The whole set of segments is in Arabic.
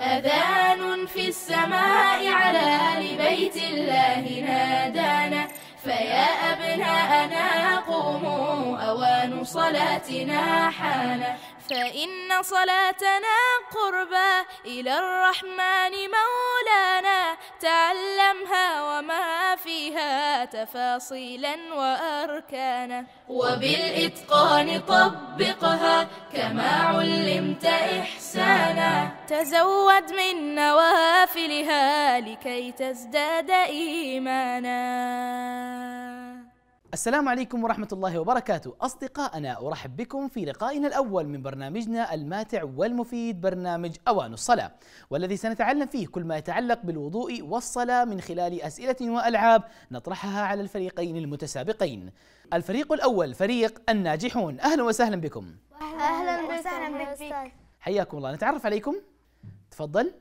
أذان في السماء على لبيت الله نادانا فيا أبناءنا قوموا أوان صلاتنا حان فإن صلاتنا قربى إلى الرحمن مولانا تعلمها وما فيها تفاصيلا وأركانا وبالإتقان طبقها كما علمت إحسانا تزود من نوافلها لكي تزداد إيمانا السلام عليكم ورحمة الله وبركاته أصدقائنا أرحب بكم في لقائنا الأول من برنامجنا الماتع والمفيد برنامج أوان الصلاة والذي سنتعلم فيه كل ما يتعلق بالوضوء والصلاة من خلال أسئلة وألعاب نطرحها على الفريقين المتسابقين الفريق الأول فريق الناجحون أهلا وسهلا بكم أهلا وسهلا بك حياكم الله نتعرف عليكم تفضل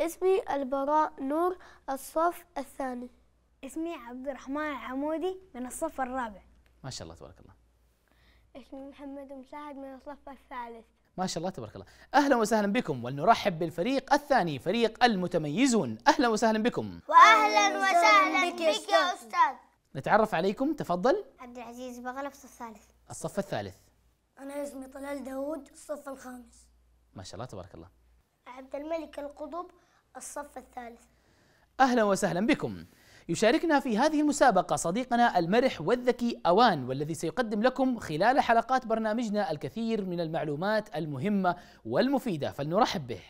اسمي البراء نور الصف الثاني اسمي عبد الرحمن العمودي من الصف الرابع ما شاء الله تبارك الله اسمي محمد مساعد من الصف الثالث ما شاء الله تبارك الله أهلا وسهلا بكم ولنرحب بالفريق الثاني فريق المتميزون أهلا وسهلا بكم وأهلا وسهلا بك يا أستاذ نتعرف عليكم تفضل عبد العزيز بغلف الصف الثالث الصف الثالث أنا اسمي طلال داوود الصف الخامس ما شاء الله تبارك الله عبد الملك القطب الصف الثالث أهلا وسهلا بكم يشاركنا في هذه المسابقة صديقنا المرح والذكي أوان والذي سيقدم لكم خلال حلقات برنامجنا الكثير من المعلومات المهمة والمفيدة فلنرحب به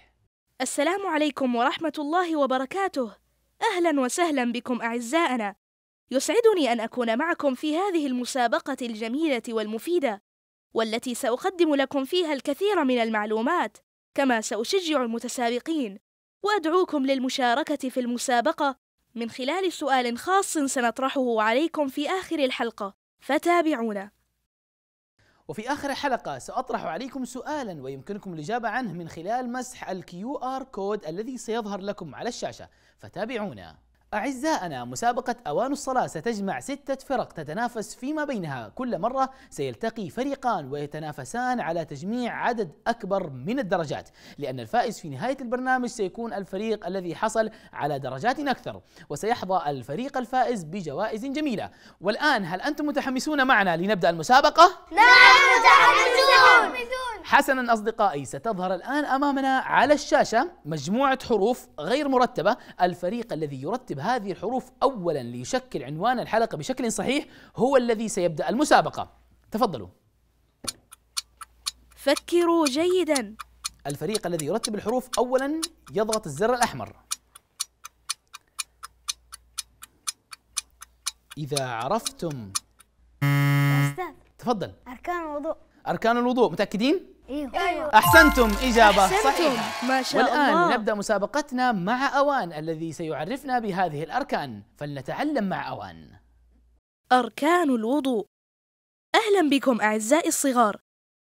السلام عليكم ورحمة الله وبركاته أهلا وسهلا بكم أعزائنا يسعدني أن أكون معكم في هذه المسابقة الجميلة والمفيدة والتي سأقدم لكم فيها الكثير من المعلومات كما سأشجع المتسابقين وأدعوكم للمشاركة في المسابقة من خلال سؤال خاص سنطرحه عليكم في آخر الحلقة فتابعونا وفي آخر الحلقة سأطرح عليكم سؤالا ويمكنكم الإجابة عنه من خلال مسح الكيو آر كود الذي سيظهر لكم على الشاشة فتابعونا أعزائنا مسابقة أوان الصلاة ستجمع ستة فرق تتنافس فيما بينها كل مرة سيلتقي فريقان ويتنافسان على تجميع عدد أكبر من الدرجات لأن الفائز في نهاية البرنامج سيكون الفريق الذي حصل على درجات أكثر وسيحظى الفريق الفائز بجوائز جميلة والآن هل أنتم متحمسون معنا لنبدأ المسابقة؟ نعم متحمسون حسنا أصدقائي ستظهر الآن أمامنا على الشاشة مجموعة حروف غير مرتبة الفريق الذي يرتب هذه الحروف أولا ليشكل عنوان الحلقة بشكل صحيح هو الذي سيبدأ المسابقة تفضلوا فكروا جيدا الفريق الذي يرتب الحروف أولا يضغط الزر الأحمر إذا عرفتم أستاذ تفضل أركان الوضوء أركان الوضوء متأكدين؟ إيه. أيوه. ايوه احسنتم اجابه أحسنتم. صحيحه ما شاء والان الله. نبدا مسابقتنا مع اوان الذي سيعرفنا بهذه الاركان فلنتعلم مع اوان اركان الوضوء اهلا بكم اعزائي الصغار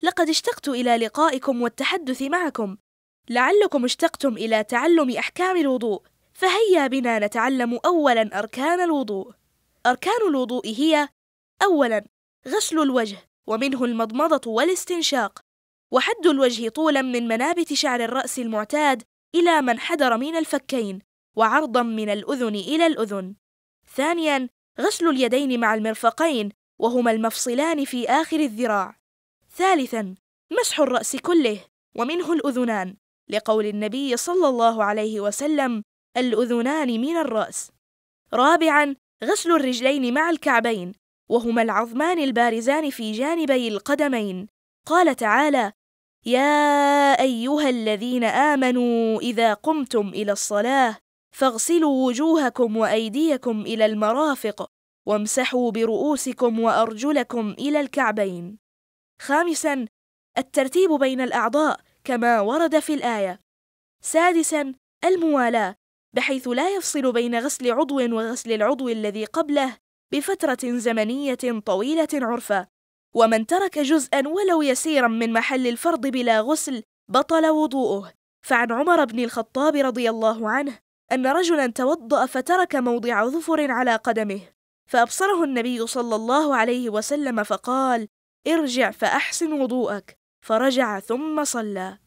لقد اشتقت الى لقائكم والتحدث معكم لعلكم اشتقتم الى تعلم احكام الوضوء فهيا بنا نتعلم اولا اركان الوضوء اركان الوضوء هي اولا غسل الوجه ومنه المضمضه والاستنشاق وحد الوجه طولا من منابت شعر الرأس المعتاد إلى ما انحدر من الفكين وعرضا من الأذن إلى الأذن ثانيا غسل اليدين مع المرفقين وهما المفصلان في آخر الذراع ثالثا مسح الرأس كله ومنه الأذنان لقول النبي صلى الله عليه وسلم الأذنان من الرأس رابعا غسل الرجلين مع الكعبين وهما العظمان البارزان في جانبي القدمين قال تعالى يا ايها الذين امنوا اذا قمتم الى الصلاه فاغسلوا وجوهكم وايديكم الى المرافق وامسحوا برؤوسكم وارجلكم الى الكعبين خامسا الترتيب بين الاعضاء كما ورد في الايه سادسا الموالاه بحيث لا يفصل بين غسل عضو وغسل العضو الذي قبله بفتره زمنيه طويله عرفا ومن ترك جزءا ولو يسيرا من محل الفرض بلا غسل بطل وضوءه فعن عمر بن الخطاب رضي الله عنه أن رجلا توضأ فترك موضع ظفر على قدمه فأبصره النبي صلى الله عليه وسلم فقال ارجع فأحسن وضوءك فرجع ثم صلى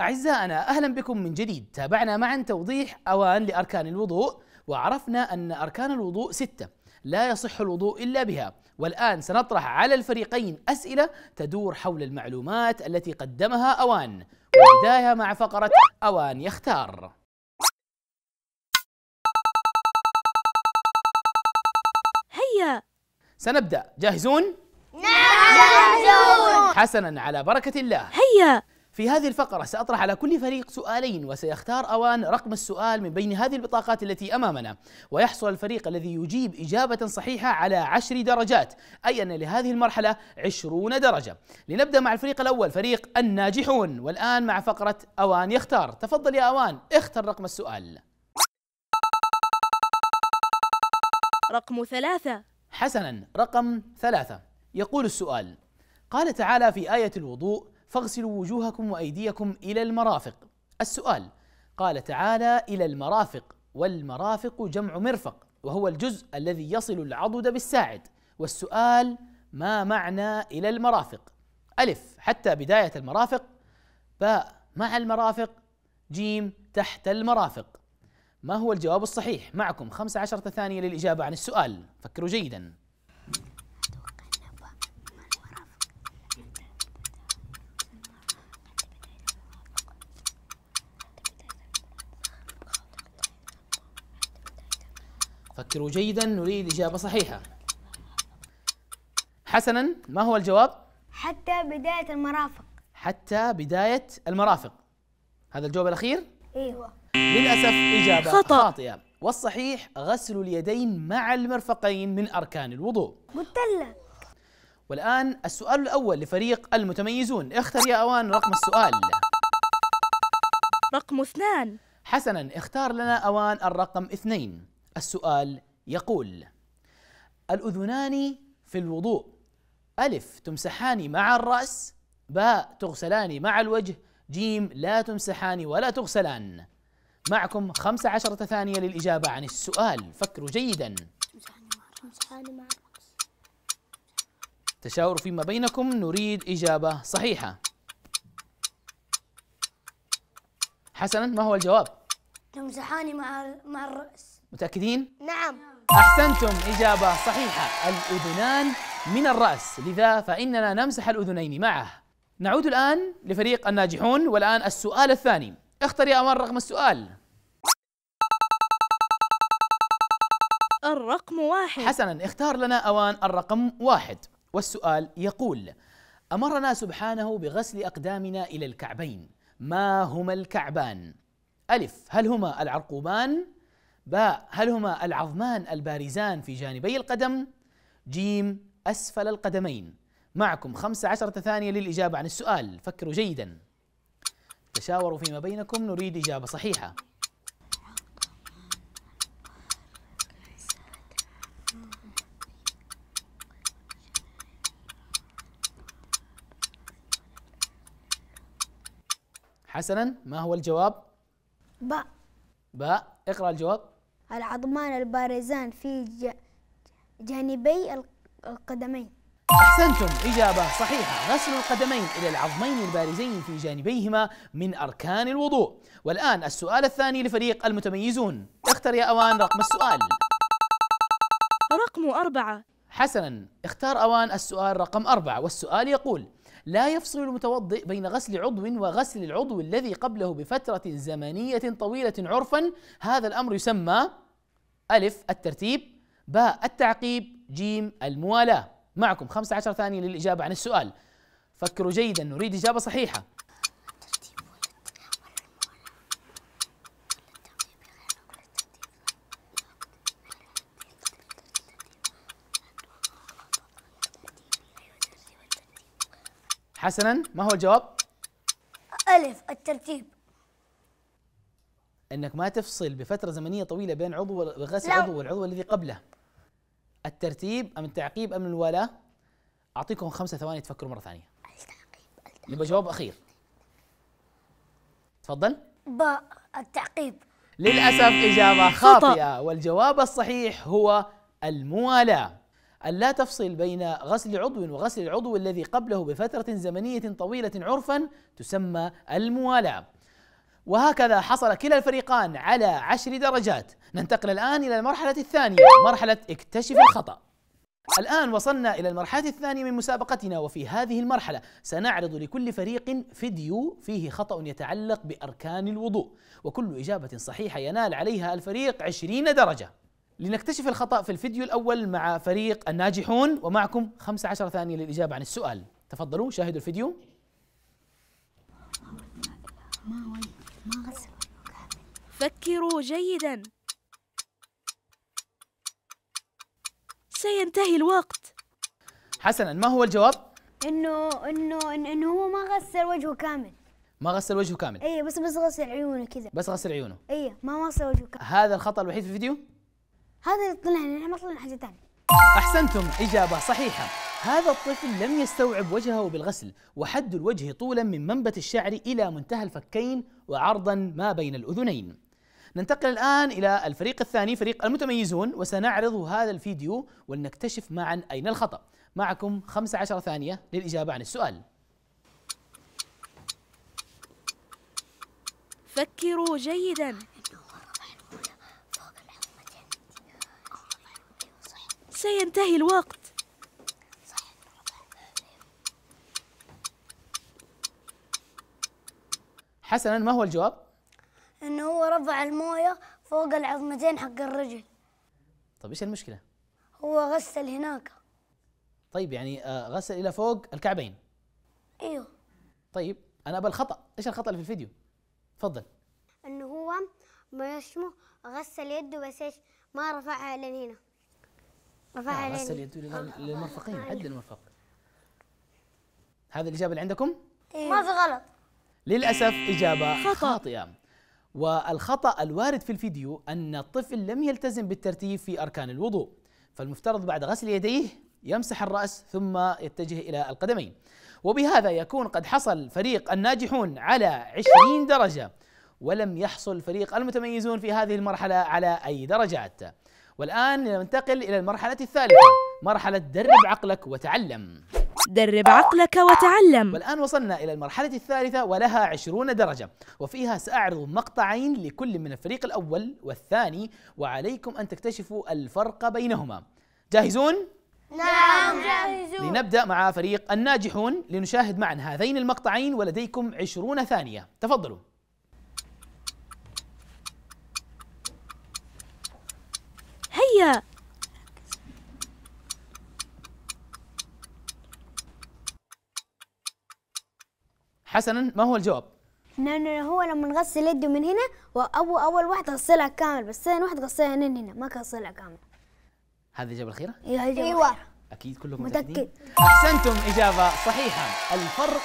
أعزائنا أهلا بكم من جديد تابعنا معا توضيح أوان لأركان الوضوء وعرفنا أن أركان الوضوء ستة لا يصح الوضوء إلا بها والآن سنطرح على الفريقين أسئلة تدور حول المعلومات التي قدمها أوان وبداية مع فقرة أوان يختار هيا سنبدأ جاهزون؟ نعم جاهزون حسنا على بركة الله هيا في هذه الفقرة سأطرح على كل فريق سؤالين وسيختار أوان رقم السؤال من بين هذه البطاقات التي أمامنا ويحصل الفريق الذي يجيب إجابة صحيحة على عشر درجات أي أن لهذه المرحلة عشرون درجة لنبدأ مع الفريق الأول فريق الناجحون والآن مع فقرة أوان يختار تفضل يا أوان اختر رقم السؤال رقم ثلاثة حسنا رقم ثلاثة يقول السؤال قال تعالى في آية الوضوء فاغسلوا وجوهكم وايديكم الى المرافق السؤال قال تعالى الى المرافق والمرافق جمع مرفق وهو الجزء الذي يصل العضد بالساعد والسؤال ما معنى الى المرافق الف حتى بدايه المرافق باء مع المرافق جيم تحت المرافق ما هو الجواب الصحيح معكم 15 ثانيه للاجابه عن السؤال فكروا جيدا فكروا جيدا نريد إجابة صحيحة حسنا ما هو الجواب؟ حتى بداية المرافق حتى بداية المرافق هذا الجواب الأخير؟ ايوه للأسف إجابة خطأ. خاطئة والصحيح غسل اليدين مع المرفقين من أركان الوضوء قلت لك والآن السؤال الأول لفريق المتميزون اختر يا أوان رقم السؤال رقم اثنان حسنا اختار لنا أوان الرقم اثنين السؤال يقول الأذنان في الوضوء ألف تمسحان مع الرأس باء تغسلان مع الوجه جيم لا تمسحان ولا تغسلان معكم خمس عشرة ثانية للإجابة عن السؤال فكروا جيدا تمسحان مع الرأس تشاور فيما بينكم نريد إجابة صحيحة حسنا ما هو الجواب تمسحان مع مع الرأس متأكدين؟ نعم أحسنتم إجابة صحيحة الأذنان من الرأس لذا فإننا نمسح الأذنين معه نعود الآن لفريق الناجحون والآن السؤال الثاني اختر يا أمان رقم السؤال الرقم واحد حسنا اختار لنا أوان الرقم واحد والسؤال يقول أمرنا سبحانه بغسل أقدامنا إلى الكعبين ما هما الكعبان؟ ألف هل هما العرقوبان باء هل هما العظمان البارزان في جانبي القدم جيم أسفل القدمين معكم خمسة عشرة ثانية للإجابة عن السؤال فكروا جيدا تشاوروا فيما بينكم نريد إجابة صحيحة حسنا ما هو الجواب باء باء اقرأ الجواب العظمان البارزان في جانبي القدمين أحسنتم إجابة صحيحة غسل القدمين إلى العظمين البارزين في جانبيهما من أركان الوضوء والآن السؤال الثاني لفريق المتميزون اختر يا أوان رقم السؤال رقم أربعة حسنا اختار أوان السؤال رقم أربعة والسؤال يقول لا يفصل المتوضئ بين غسل عضو وغسل العضو الذي قبله بفترة زمنية طويلة عرفا هذا الأمر يسمى ألف الترتيب باء التعقيب جيم الموالاة معكم 15 ثانية للإجابة عن السؤال فكروا جيدا نريد إجابة صحيحة حسنا ما هو الجواب؟ ألف الترتيب أنك ما تفصل بفترة زمنية طويلة بين عضو غسل عضو والعضو الذي قبله الترتيب أم التعقيب أم الولاء؟ أعطيكم خمسة ثواني تفكروا مرة ثانية التعقيب نبغى جواب أخير تفضل باء التعقيب للأسف إجابة خاطئة والجواب الصحيح هو الموالاة أن لا تفصل بين غسل عضو وغسل العضو الذي قبله بفترة زمنية طويلة عرفا تسمى الموالاة وهكذا حصل كلا الفريقان على عشر درجات ننتقل الآن إلى المرحلة الثانية مرحلة اكتشف الخطأ الآن وصلنا إلى المرحلة الثانية من مسابقتنا وفي هذه المرحلة سنعرض لكل فريق فيديو فيه خطأ يتعلق بأركان الوضوء وكل إجابة صحيحة ينال عليها الفريق عشرين درجة لنكتشف الخطأ في الفيديو الأول مع فريق الناجحون ومعكم 15 ثانية للإجابة عن السؤال تفضلوا شاهدوا الفيديو ما ما غسل فكروا جيدا سينتهي الوقت حسنا ما هو الجواب؟ انه انه انه هو ما غسل وجهه كامل ما غسل وجهه كامل اي بس بس غسل عيونه كذا بس غسل عيونه اي ما غسل وجهه كامل هذا الخطا الوحيد في الفيديو؟ هذا اللي طلع لنا ما طلع حاجه ثانيه احسنتم اجابه صحيحه هذا الطفل لم يستوعب وجهه بالغسل وحد الوجه طولا من منبت الشعر الى منتهى الفكين وعرضا ما بين الاذنين ننتقل الآن إلى الفريق الثاني فريق المتميزون وسنعرض هذا الفيديو ولنكتشف معا أين الخطأ معكم 15 ثانية للإجابة عن السؤال فكروا جيدا سينتهي الوقت حسنا ما هو الجواب؟ انه هو رفع المويه فوق العظمتين حق الرجل طيب ايش المشكله؟ هو غسل هناك طيب يعني آه، غسل الى فوق الكعبين ايوه طيب انا ابى الخطا ايش الخطا اللي في الفيديو؟ تفضل انه هو ما اسمه غسل يده بس ايش ما رفعها لين هنا غسل آه يده آه، للمرفقين حد آه، آه. المرفق هذه الإجابة اللي عندكم؟ إيه. ما في غلط للأسف إجابة خاطئة والخطأ الوارد في الفيديو أن الطفل لم يلتزم بالترتيب في أركان الوضوء فالمفترض بعد غسل يديه يمسح الرأس ثم يتجه إلى القدمين وبهذا يكون قد حصل فريق الناجحون على 20 درجة ولم يحصل فريق المتميزون في هذه المرحلة على أي درجات والآن ننتقل إلى المرحلة الثالثة مرحلة درب عقلك وتعلم درب عقلك وتعلم والآن وصلنا إلى المرحلة الثالثة ولها عشرون درجة وفيها سأعرض مقطعين لكل من الفريق الأول والثاني وعليكم أن تكتشفوا الفرق بينهما جاهزون؟ نعم جاهزون لنبدأ مع فريق الناجحون لنشاهد معا هذين المقطعين ولديكم عشرون ثانية تفضلوا حسنا ما هو الجواب؟ لأنه هو لما نغسل يده من هنا وابو أول واحد غسلها كامل بس ثاني واحد غسلها من هنا ما غسلها كامل هذه الإجابة الأخيرة؟ إيه، أيوه أكيد كلهم متأكد أحسنتم إجابة صحيحة الفرق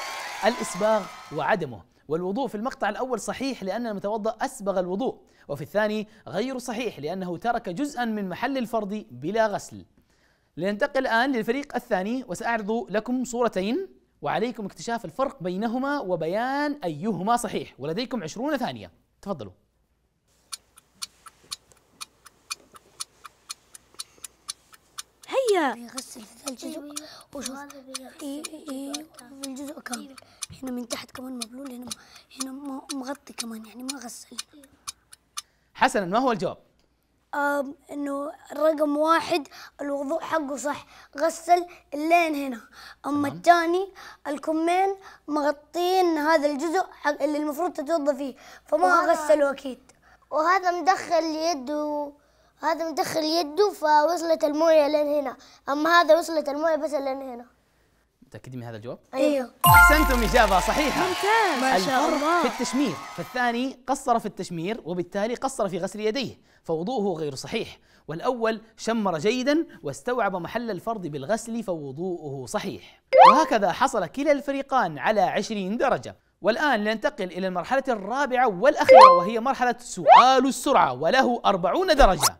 الإسباغ وعدمه والوضوء في المقطع الأول صحيح لأن المتوضأ أسبغ الوضوء وفي الثاني غير صحيح لأنه ترك جزءا من محل الفرض بلا غسل لننتقل الآن للفريق الثاني وسأعرض لكم صورتين وعليكم اكتشاف الفرق بينهما وبيان أيهما صحيح ولديكم عشرون ثانية تفضلوا أيوة، أيوة. إيه، بيغسل إيه، في الجزء وشوف اي اي في الجزء كامل إيه. هنا من تحت كمان مبلول هنا هنا مغطي كمان يعني ما غسل حسنا ما هو الجواب؟ آه انه رقم واحد الوضوء حقه صح غسل اللين هنا اما الثاني الكمين مغطين هذا الجزء اللي المفروض تتوضى فيه فما غسله اكيد وهذا مدخل يده هذا مدخل يده فوصلت المويه لين هنا اما هذا وصلت المويه بس لين هنا متاكدين من هذا الجواب ايوه, أيوه. احسنتم اجابه صحيحه ممتاز ما شاء الله في التشمير فالثاني قصر في التشمير وبالتالي قصر في غسل يديه فوضوءه غير صحيح والاول شمر جيدا واستوعب محل الفرض بالغسل فوضوءه صحيح وهكذا حصل كلا الفريقان على 20 درجه والآن لننتقل إلى المرحلة الرابعة والأخيرة وهي مرحلة سؤال السرعة وله أربعون درجة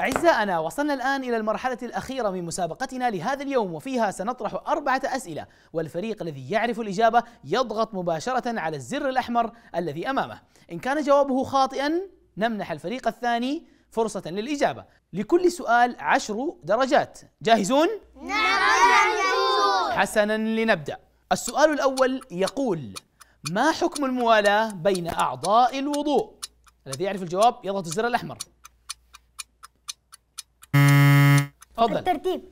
أعزائنا وصلنا الآن إلى المرحلة الأخيرة من مسابقتنا لهذا اليوم وفيها سنطرح أربعة أسئلة والفريق الذي يعرف الإجابة يضغط مباشرة على الزر الأحمر الذي أمامه إن كان جوابه خاطئا نمنح الفريق الثاني فرصة للإجابة لكل سؤال عشر درجات جاهزون؟ نعم حسنا لنبدأ السؤال الأول يقول ما حكم الموالاة بين أعضاء الوضوء؟ الذي يعرف الجواب يضغط الزر الأحمر تفضل الترتيب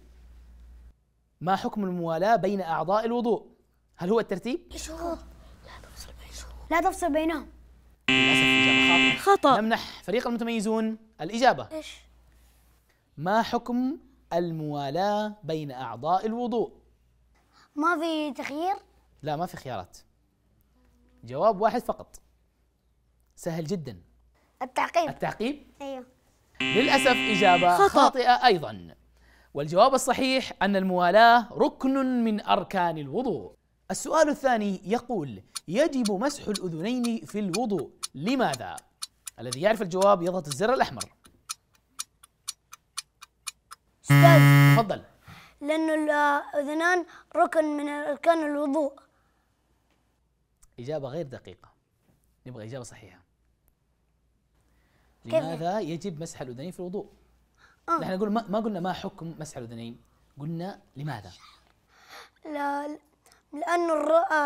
ما حكم الموالاة بين أعضاء الوضوء؟ هل هو الترتيب؟ ايش هو؟ لا تفصل بينهم لا تفصل بينهم للأسف إجابة خاطئة خطأ نمنح فريق المتميزون الإجابة ايش؟ ما حكم الموالاة بين أعضاء الوضوء؟ ما في تخيير؟ لا ما في خيارات جواب واحد فقط سهل جدا التعقيب التعقيب؟ ايوه للأسف إجابة خطأ. خاطئة أيضا والجواب الصحيح أن الموالاة ركن من أركان الوضوء السؤال الثاني يقول يجب مسح الأذنين في الوضوء لماذا؟ الذي يعرف الجواب يضغط الزر الأحمر أستاذ تفضل لأن الأذنان ركن من أركان الوضوء إجابة غير دقيقة نبغى إجابة صحيحة لماذا يجب مسح الأذنين في الوضوء؟ آه. احنا نقول ما قلنا ما حكم مسح الاذنين قلنا لماذا لا لأن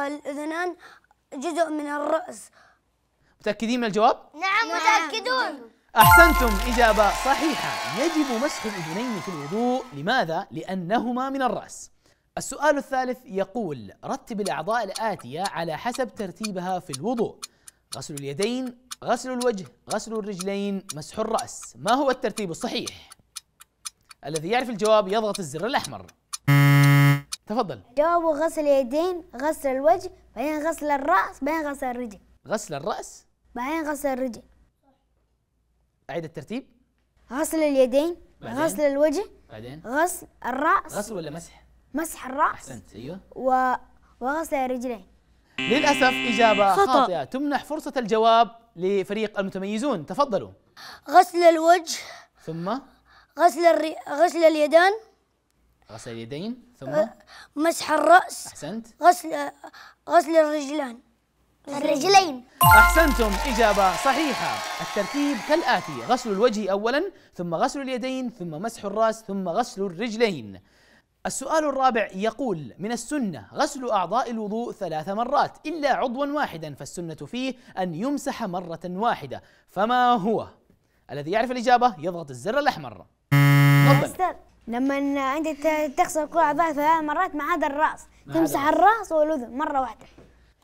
الأذنان جزء من الرأس متأكدين من الجواب؟ نعم،, نعم متأكدون أحسنتم إجابة صحيحة يجب مسح الأذنين في الوضوء لماذا؟ لأنهما من الرأس السؤال الثالث يقول رتب الأعضاء الآتية على حسب ترتيبها في الوضوء غسل اليدين غسل الوجه غسل الرجلين مسح الرأس ما هو الترتيب الصحيح؟ الذي يعرف الجواب يضغط الزر الأحمر تفضل جوابه غسل يدين غسل الوجه بعدين غسل الرأس بعدين غسل الرجل غسل الرأس بعدين غسل الرجل أعيد الترتيب غسل اليدين بعدين. غسل الوجه بعدين غسل الرأس غسل ولا مسح؟ مسح الرأس أحسنت أيوه و... وغسل الرجلين للأسف إجابة خطأ. خاطئة تمنح فرصة الجواب لفريق المتميزون تفضلوا غسل الوجه ثم غسل الري... غسل اليدين غسل اليدين ثم مسح الرأس أحسنت غسل غسل الرجلين الرجلين أحسنتم إجابة صحيحة الترتيب كالآتي غسل الوجه أولا ثم غسل اليدين ثم مسح الرأس ثم غسل الرجلين السؤال الرابع يقول من السنة غسل أعضاء الوضوء ثلاث مرات إلا عضوا واحدا فالسنة فيه أن يمسح مرة واحدة فما هو؟ الذي يعرف الإجابة يضغط الزر الأحمر ماستر لما انت تخسر كل اعضاء ثلاث مرات ما عدا الراس تمسح الراس والاذن مره واحده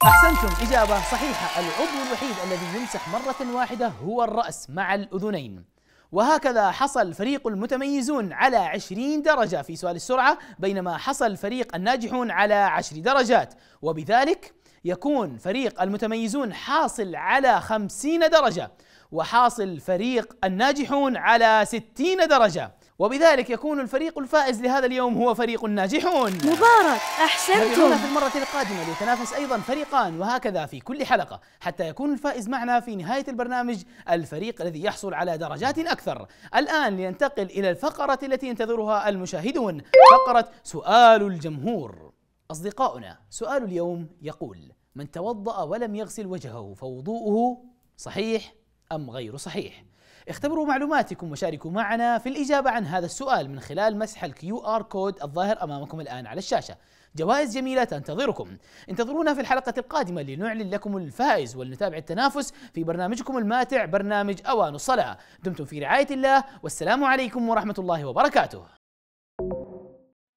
احسنتم اجابه صحيحه العضو الوحيد الذي يمسح مره واحده هو الراس مع الاذنين وهكذا حصل فريق المتميزون على 20 درجة في سؤال السرعة بينما حصل فريق الناجحون على 10 درجات وبذلك يكون فريق المتميزون حاصل على 50 درجة وحاصل فريق الناجحون على 60 درجة وبذلك يكون الفريق الفائز لهذا اليوم هو فريق الناجحون مبارك أحسنتم في المرة القادمة ليتنافس أيضا فريقان وهكذا في كل حلقة حتى يكون الفائز معنا في نهاية البرنامج الفريق الذي يحصل على درجات أكثر الآن لننتقل إلى الفقرة التي ينتظرها المشاهدون فقرة سؤال الجمهور أصدقاؤنا سؤال اليوم يقول من توضأ ولم يغسل وجهه فوضوءه صحيح أم غير صحيح اختبروا معلوماتكم وشاركوا معنا في الإجابة عن هذا السؤال من خلال مسح الكيو آر كود الظاهر أمامكم الآن على الشاشة جوائز جميلة تنتظركم انتظرونا في الحلقة القادمة لنعلن لكم الفائز ولنتابع التنافس في برنامجكم الماتع برنامج أوان الصلاة دمتم في رعاية الله والسلام عليكم ورحمة الله وبركاته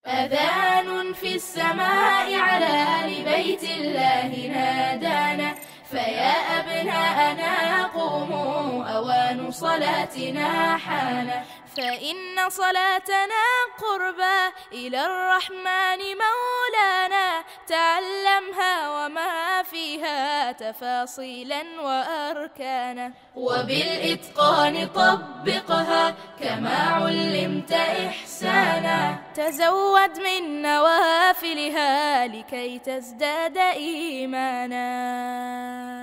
أذان في السماء على آل بيت الله نادانا فيا أبناءنا قوموا أوان صلاتنا حان فإن صلاتنا قربى إلى الرحمن مولانا تعلمها وما فيها تفاصيلا وأركانا وبالإتقان طبقها كما علمت إحسانا تزود من نوافلها لكي تزداد إيمانا